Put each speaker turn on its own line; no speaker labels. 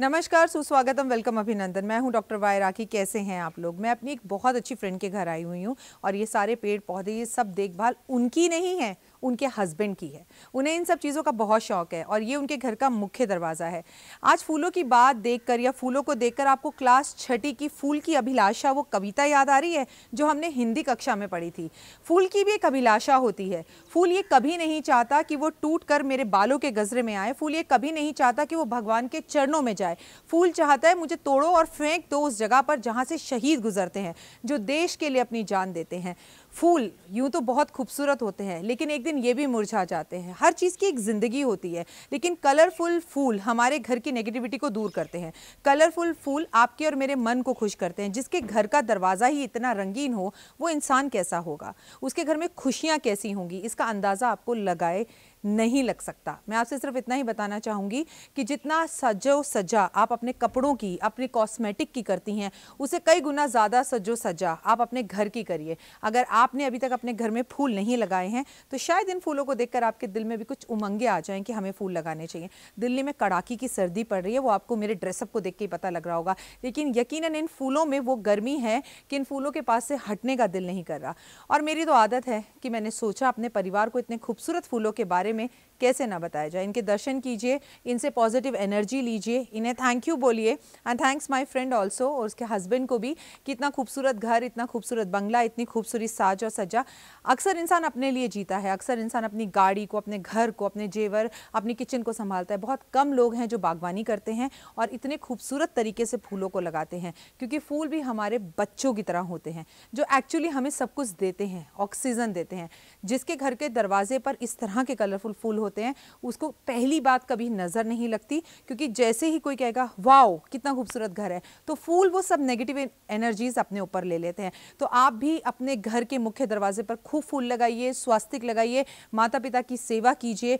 नमस्कार सुस्वागतम वेलकम अभिनंदन मैं हूं डॉक्टर वाय राखी कैसे हैं आप लोग मैं अपनी एक बहुत अच्छी फ्रेंड के घर आई हुई हूं और ये सारे पेड़ पौधे ये सब देखभाल उनकी नहीं है उनके हस्बैंड की है उन्हें इन सब चीज़ों का बहुत शौक है और ये उनके घर का मुख्य दरवाज़ा है आज फूलों की बात देखकर या फूलों को देखकर आपको क्लास छठी की फूल की अभिलाषा वो कविता याद आ रही है जो हमने हिंदी कक्षा में पढ़ी थी फूल की भी एक अभिलाषा होती है फूल ये कभी नहीं चाहता कि वो टूट कर मेरे बालों के गजरे में आए फूल ये कभी नहीं चाहता कि वो भगवान के चरणों में जाए फूल चाहता है मुझे तोड़ो और फेंक दो उस जगह पर जहाँ से शहीद गुजरते हैं जो देश के लिए अपनी जान देते हैं फूल यूँ तो बहुत खूबसूरत होते हैं लेकिन एक दिन ये भी मुरझा जाते हैं हर चीज़ की एक ज़िंदगी होती है लेकिन कलरफुल फूल हमारे घर की नेगेटिविटी को दूर करते हैं कलरफुल फूल आपके और मेरे मन को खुश करते हैं जिसके घर का दरवाज़ा ही इतना रंगीन हो वो इंसान कैसा होगा उसके घर में खुशियाँ कैसी होंगी इसका अंदाज़ा आपको लगाए नहीं लग सकता मैं आपसे सिर्फ इतना ही बताना चाहूँगी कि जितना सजो सजा आप अपने कपड़ों की अपने कॉस्मेटिक की करती हैं उसे कई गुना ज़्यादा सजो सजा आप अपने घर की करिए अगर आपने अभी तक अपने घर में फूल नहीं लगाए हैं तो शायद इन फूलों को देखकर आपके दिल में भी कुछ उमंगे आ जाएँ कि हमें फूल लगाने चाहिए दिल्ली में कड़ाके की सर्दी पड़ रही है वो आपको मेरे ड्रेसअप को देख के पता लग रहा होगा लेकिन यकीन इन फूलों में वो गर्मी है कि इन फूलों के पास से हटने का दिल नहीं कर रहा और मेरी तो आदत है कि मैंने सोचा अपने परिवार को इतने खूबसूरत फूलों के बारे बारे में कैसे ना बताया जाए इनके दर्शन कीजिए इनसे पॉजिटिव एनर्जी लीजिए इन्हें थैंक यू बोलिए and thanks my friend also और उसके हस्बैंड को भी कि इतना खूबसूरत घर इतना खूबसूरत बंगला इतनी खूबसूरत साज और सज्जा अक्सर इंसान अपने लिए जीता है अक्सर इंसान अपनी गाड़ी को अपने घर को अपने जेवर अपनी किचन को संभालता है बहुत कम लोग हैं जो बागवानी करते हैं और इतने खूबसूरत तरीके से फूलों को लगाते हैं क्योंकि फूल भी हमारे बच्चों की तरह होते हैं जो एक्चुअली हमें सब कुछ देते हैं ऑक्सीजन देते हैं जिसके घर के दरवाजे पर इस तरह के कलर कलरफुल फूल होते हैं उसको पहली बात कभी नज़र नहीं लगती क्योंकि जैसे ही कोई कहेगा वाओ कितना खूबसूरत घर है तो फूल वो सब नेगेटिव एनर्जीज अपने ऊपर ले लेते हैं तो आप भी अपने घर के मुख्य दरवाजे पर खूब फूल लगाइए स्वास्तिक लगाइए माता पिता की सेवा कीजिए